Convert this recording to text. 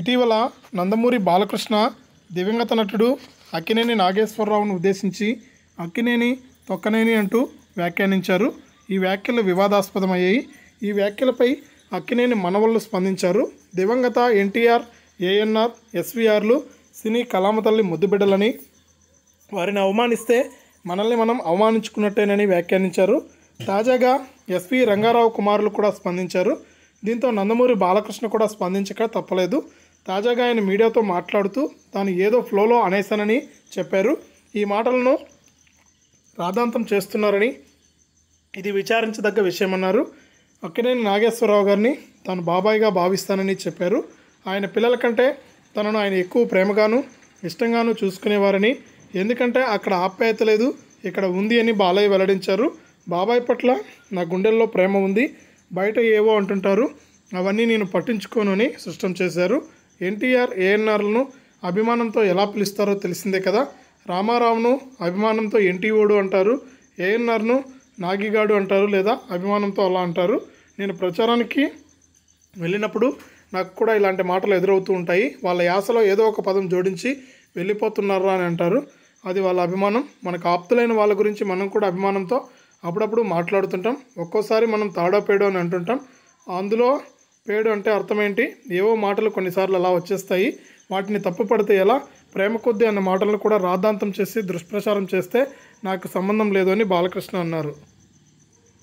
ఇటీవల నందమూరి బాలకృష్ణ దివంగత నటుడు అక్కినేని నాగేశ్వరరావును ఉద్దేశించి అక్కినేని తొక్కనేని అంటూ వ్యాఖ్యానించారు ఈ వ్యాఖ్యలు వివాదాస్పదమయ్యాయి ఈ వ్యాఖ్యలపై అక్కినేని మనవళ్ళు స్పందించారు దివంగత ఎన్టీఆర్ ఏఎన్ఆర్ ఎస్వీఆర్లు సినీ కళామతల్ని ముద్దుబిడ్డలని వారిని అవమానిస్తే మనల్ని మనం అవమానించుకున్నట్టేనని వ్యాఖ్యానించారు తాజాగా ఎస్వి రంగారావు కుమారులు కూడా స్పందించారు దీంతో నందమూరి బాలకృష్ణ కూడా స్పందించక తప్పలేదు తాజాగా ఆయన మీడియాతో మాట్లాడుతూ తాను ఏదో ఫ్లోలో అనేశానని చెప్పారు ఈ మాటలను రాధాంతం చేస్తున్నారని ఇది విచారించదగ్గ విషయమన్నారు అక్కినేని నాగేశ్వరరావు గారిని తాను బాబాయ్గా భావిస్తానని చెప్పారు ఆయన పిల్లల కంటే తనను ఆయన ఎక్కువ ప్రేమగాను ఇష్టంగాను చూసుకునేవారని ఎందుకంటే అక్కడ ఆప్యాయత లేదు ఇక్కడ ఉంది అని బాలయ్య వెల్లడించారు బాబాయ్ పట్ల నా గుండెల్లో ప్రేమ ఉంది బయట ఏవో అంటుంటారు అవన్నీ నేను పట్టించుకోను అని స్పష్టం చేశారు ఎన్టీఆర్ ఏఎన్ఆర్లను అభిమానంతో ఎలా పిలుస్తారో తెలిసిందే కదా రామారావును అభిమానంతో ఎన్టీఓడు అంటారు ఏఎన్ఆర్ను నాగిగాడు అంటారు లేదా అభిమానంతో అలా అంటారు నేను ప్రచారానికి వెళ్ళినప్పుడు నాకు కూడా ఇలాంటి మాటలు ఎదురవుతూ ఉంటాయి వాళ్ళ యాసలో ఏదో ఒక పదం జోడించి వెళ్ళిపోతున్నారా అని అంటారు అది వాళ్ళ అభిమానం మనకు ఆప్తులైన వాళ్ళ గురించి మనం కూడా అభిమానంతో అప్పుడప్పుడు మాట్లాడుతుంటాం ఒక్కోసారి మనం పేడో అని అంటుంటాం అందులో పేడు అంటే అర్థం ఏంటి ఏవో మాటలు కొన్నిసార్లు అలా వచ్చేస్తాయి వాటిని తప్పుపడితే ఎలా ప్రేమ కొద్ది అన్న మాటలను కూడా రాద్ధాంతం చేసి దుష్ప్రచారం చేస్తే నాకు సంబంధం లేదు అని బాలకృష్ణ అన్నారు